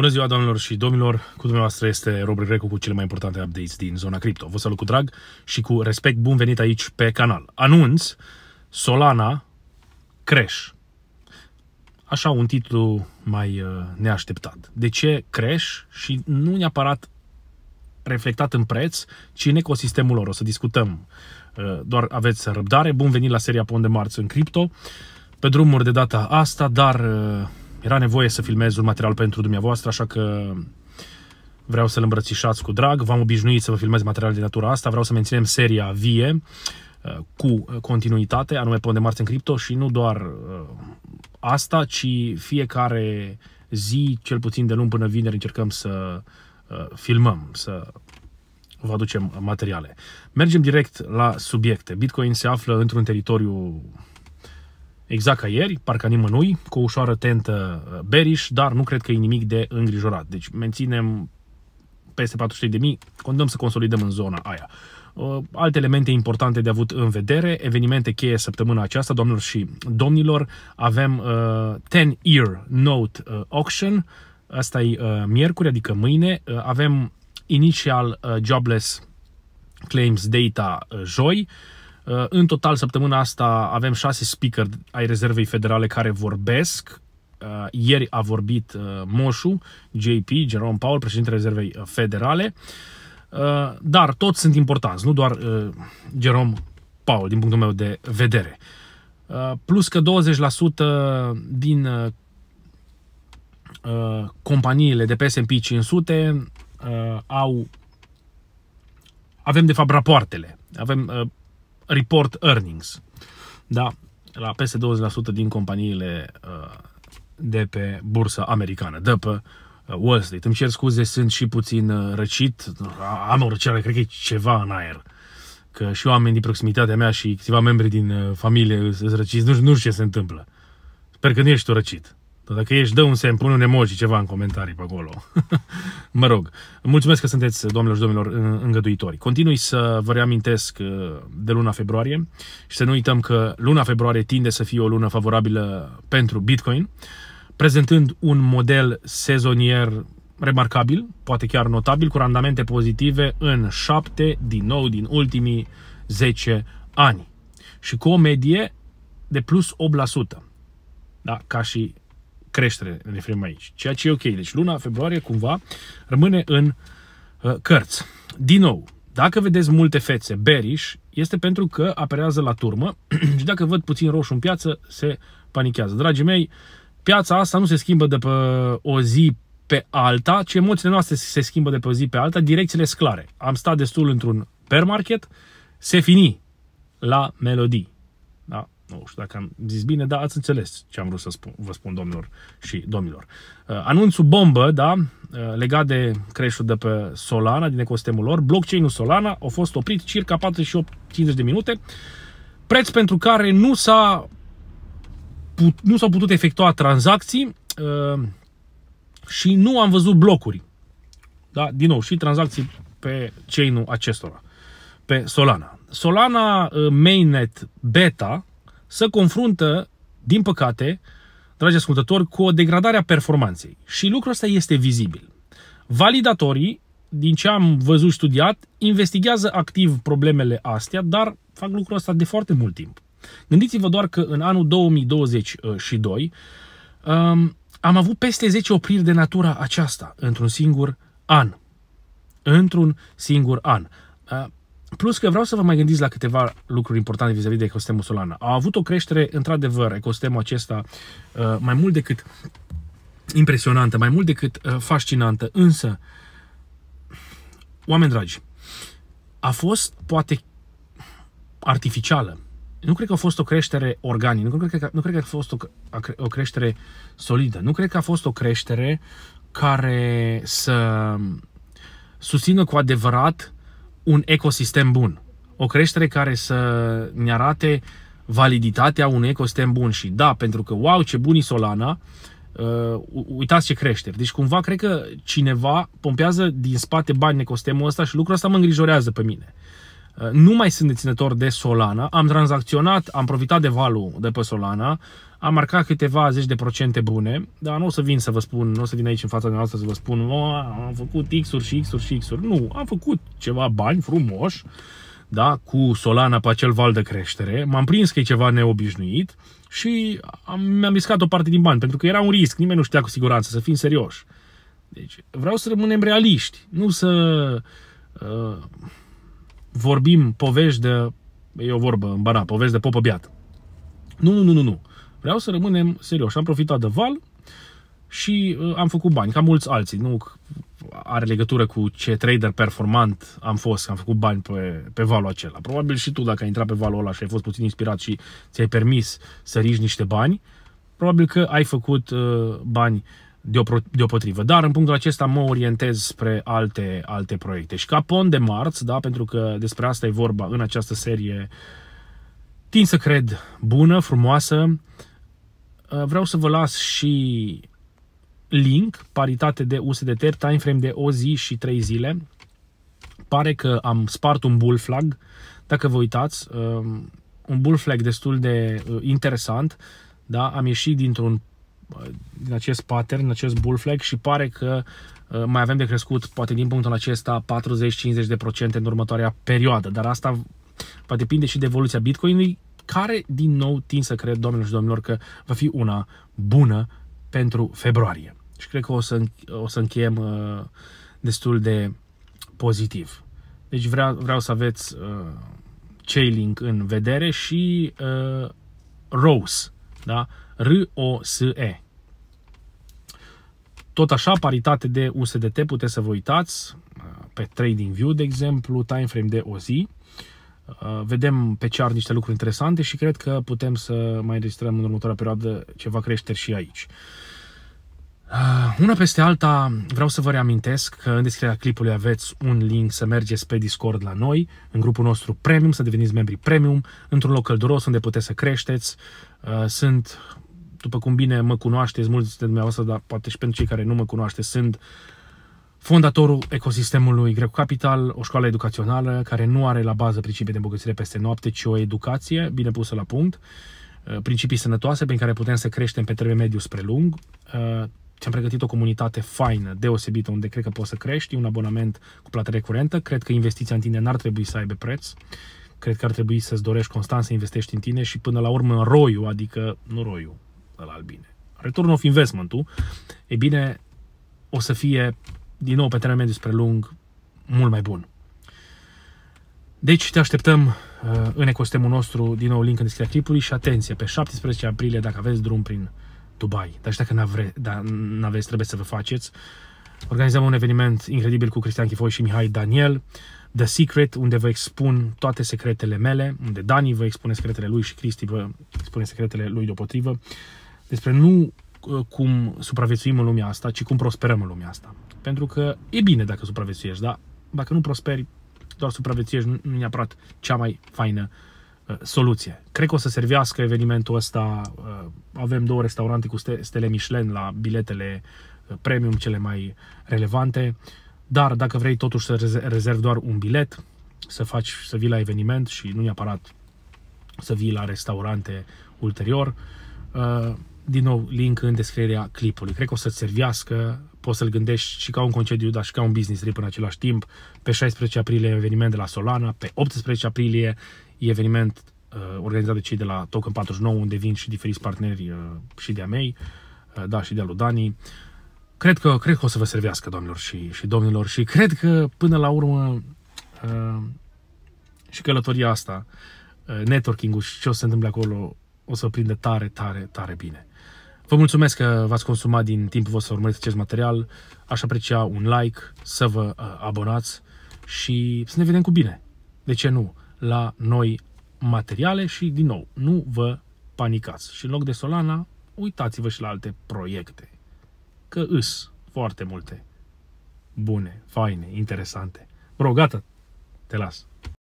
Bună ziua, doamnelor și domnilor! Cu dumneavoastră este Robert Grecu cu cele mai importante updates din zona cripto. Vă salut cu drag și cu respect bun venit aici pe canal. Anunț, Solana Crash. Așa un titlu mai uh, neașteptat. De ce Crash și nu neapărat reflectat în preț, ci în ecosistemul lor. O să discutăm. Uh, doar aveți răbdare. Bun venit la seria Pond de Marți în cripto. Pe drumuri de data asta, dar uh, era nevoie să filmez un material pentru dumneavoastră, așa că vreau să-l îmbrățișați cu drag. V-am obișnuit să vă filmez material de natura asta, vreau să menținem seria vie uh, cu uh, continuitate, anume pe unde Marți în Cripto și nu doar uh, asta, ci fiecare zi, cel puțin de luni până vineri, încercăm să filmăm, să vă aducem materiale. Mergem direct la subiecte. Bitcoin se află într-un teritoriu exact ca ieri, parcă nimănui, cu o ușoară tentă uh, beriș, dar nu cred că e nimic de îngrijorat. Deci menținem peste mii, condăm să consolidăm în zona aia. Uh, alte elemente importante de avut în vedere, evenimente cheie săptămâna aceasta, domnilor și domnilor, avem 10-year uh, note uh, auction, asta e uh, miercuri, adică mâine, uh, avem initial uh, jobless claims data uh, joi, uh, Uh, în total, săptămâna asta avem șase speaker ai rezervei federale care vorbesc. Uh, ieri a vorbit uh, Moșu, JP, Jerome Powell, președintele rezervei federale. Dar toți sunt importanți, nu doar Jerome Powell, din punctul meu de vedere. Plus că 20% din companiile de pe S&P 500 au avem de fapt rapoartele. Avem report earnings. Da? La peste 20% din companiile uh, de pe bursa americană, de pe uh, Wall Street. Îmi cer scuze, sunt și puțin uh, răcit, am o răceală, cred că e ceva în aer. Că și oameni din proximitatea mea și câțiva membri din uh, familie sunt răciți, nu, nu știu ce se întâmplă. Sper că nu ești tu răcit. Dar dacă ești, dă un semn, pune un emoji, ceva în comentarii pe acolo. mă rog, mulțumesc că sunteți, doamnelor și domnilor, îngăduitori. Continui să vă reamintesc uh, de luna februarie și să nu uităm că luna februarie tinde să fie o lună favorabilă pentru Bitcoin, prezentând un model sezonier remarcabil, poate chiar notabil, cu randamente pozitive în 7 din nou din ultimii 10 ani și cu o medie de plus 8%. Da, ca și creștere, ne referim aici. Ceea ce e ok. Deci luna februarie cumva rămâne în uh, cărți. Din nou, dacă vedeți multe fețe bearish, este pentru că aperează la turmă și dacă văd puțin roșu în piață, se panichează. Dragii mei, piața asta nu se schimbă de pe o zi pe alta, ci emoțiile noastre se schimbă de pe o zi pe alta, direcțiile sclare. Am stat destul într-un per market, se fini la melodii. Nu știu dacă am zis bine, dar ați înțeles ce am vrut să spun, vă spun, domnilor și domnilor. Uh, anunțul bombă, da, uh, legat de creșul de pe Solana, din ecosistemul lor, blockchain-ul Solana a fost oprit circa 48-50 de minute, preț pentru care nu, s-a nu s-au putut efectua tranzacții uh, și nu am văzut blocuri. Da? Din nou, și tranzacții pe chain-ul acestora, pe Solana. Solana mainnet beta, se confruntă, din păcate, dragi ascultători, cu o degradare a performanței. Și lucrul ăsta este vizibil. Validatorii, din ce am văzut studiat, investigează activ problemele astea, dar fac lucrul ăsta de foarte mult timp. Gândiți-vă doar că în anul 2022 um, am avut peste 10 opriri de natura aceasta într-un singur an. Într-un singur an. Uh, Plus că vreau să vă mai gândiți la câteva lucruri importante vis-a-vis de ecosistemul Solana. A avut o creștere, într-adevăr, ecosistemul acesta, uh, mai mult decât impresionantă, mai mult decât uh, fascinantă, însă, oameni dragi, a fost poate artificială. Nu cred că a fost o creștere organică, nu cred că, nu cred că a fost o, o creștere solidă, nu cred că a fost o creștere care să susțină cu adevărat un ecosistem bun. O creștere care să ne arate validitatea unui ecosistem bun. Și da, pentru că, wow, ce bun e Solana, uh, uitați ce creșteri. Deci cumva cred că cineva pompează din spate bani în ecosistemul ăsta și lucrul ăsta mă îngrijorează pe mine. Uh, nu mai sunt deținător de Solana, am tranzacționat, am profitat de valul de pe Solana, a marcat câteva zeci de procente bune, dar nu o să vin să vă spun, nu o să vin aici în fața noastră să vă spun, o, am făcut X-uri și X-uri și X-uri. Nu, am făcut ceva bani frumoși, da, cu Solana pe acel val de creștere, m-am prins că e ceva neobișnuit și am, mi-am riscat o parte din bani, pentru că era un risc, nimeni nu știa cu siguranță, să fim serioși. Deci vreau să rămânem realiști, nu să uh, vorbim povești de, e o vorbă în bana, povești de popă beată. Nu, nu, nu, nu, nu. Vreau să rămânem serioși. Am profitat de val și uh, am făcut bani, ca mulți alții. Nu are legătură cu ce trader performant am fost, că am făcut bani pe, pe valul acela. Probabil și tu, dacă ai intrat pe valul ăla și ai fost puțin inspirat și ți-ai permis să riști niște bani, probabil că ai făcut uh, bani deopotrivă. Dar în punctul acesta mă orientez spre alte, alte proiecte. Și ca pont de marți, da, pentru că despre asta e vorba în această serie, tin să cred, bună, frumoasă, uh, Uh, vreau să vă las și link, paritate de USDT, time frame de o zi și 3 zile. Pare că am spart un bull flag, dacă vă uitați, um, un bull flag destul de uh, interesant. Da? Am ieșit dintr-un uh, din acest pattern, din acest bull flag și pare că mai avem de crescut, poate din punctul acesta, 40-50% în următoarea perioadă. Dar asta va depinde și de evoluția Bitcoinului, care din nou tin să cred, domnilor și domnilor, că va fi una bună pentru februarie. Și cred că o să, o să încheiem uh, destul de pozitiv. Deci vreau, vreau să aveți uh, Chainlink în vedere și uh, Rose, da? R-O-S-E. Tot așa, paritate de USDT, puteți să vă uitați uh, pe TradingView, de exemplu, timeframe de o zi. Uh, Uh, vedem pe cear niște lucruri interesante și cred că putem să mai registrăm în următoarea perioadă ceva creșteri și aici. Uh, una peste alta, vreau să vă reamintesc că în descrierea clipului aveți un link să mergeți pe Discord la noi, în grupul nostru premium, să deveniți membri premium, într-un loc călduros unde puteți să creșteți. Uh, sunt, după cum bine mă cunoașteți, mulți dintre dumneavoastră, dar poate și pentru cei care nu mă cunoaște, sunt fondatorul ecosistemului Greco Capital, o școală educațională care nu are la bază principii de îmbogățire peste noapte, ci o educație bine pusă la punct, uh, principii sănătoase prin care putem să creștem pe termen mediu spre lung. Uh, ți-am pregătit o comunitate faină, deosebită, unde cred că poți să crești, un abonament cu plată recurentă. Cred că investiția în tine n-ar trebui să aibă preț. Cred că ar trebui să-ți dorești constant să investești în tine și până la urmă în roiu, adică nu roiu, la albine. Return of investment-ul, e bine, o să fie din nou pe termen mediu spre lung, mult mai bun. Deci te așteptăm uh, în ecosistemul nostru, din nou link în descrierea clipului și atenție, pe 17 aprilie dacă aveți drum prin Dubai, dar și dacă da, n-aveți, trebuie să vă faceți, organizăm un eveniment incredibil cu Cristian Chifoi și Mihai Daniel, The Secret, unde vă expun toate secretele mele, unde Dani vă expune secretele lui și Cristi vă expune secretele lui deopotrivă, despre nu uh, cum supraviețuim în lumea asta, ci cum prosperăm în lumea asta. Pentru că e bine dacă supraviețuiești, dar dacă nu prosperi, doar supraviețuiești nu e neapărat cea mai faină uh, soluție. Cred că o să servească evenimentul ăsta. Uh, avem două restaurante cu stele Michelin la biletele uh, premium cele mai relevante, dar dacă vrei totuși să rezervi doar un bilet, să faci, să vii la eveniment și nu neapărat să vii la restaurante ulterior, din nou, link în descrierea clipului. Cred că o să-ți servească poți să-l gândești și ca un concediu, dar și ca un business trip în același timp. Pe 16 aprilie eveniment de la Solana, pe 18 aprilie eveniment uh, organizat de cei de la Token 49, unde vin și diferiți parteneri uh, și de-a mei, uh, da, și de-a lui Dani. Cred că, cred că o să vă servească, doamnelor și, și domnilor, și cred că, până la urmă, uh, și călătoria asta, uh, networking-ul și ce o să se întâmple acolo, o să prinde tare, tare, tare bine. Vă mulțumesc că v-ați consumat din timpul vostru să urmăriți acest material. Aș aprecia un like, să vă uh, abonați și să ne vedem cu bine. De ce nu? La noi materiale și, din nou, nu vă panicați. Și în loc de Solana, uitați-vă și la alte proiecte. Că îs foarte multe bune, faine, interesante. Bro, gata, te las.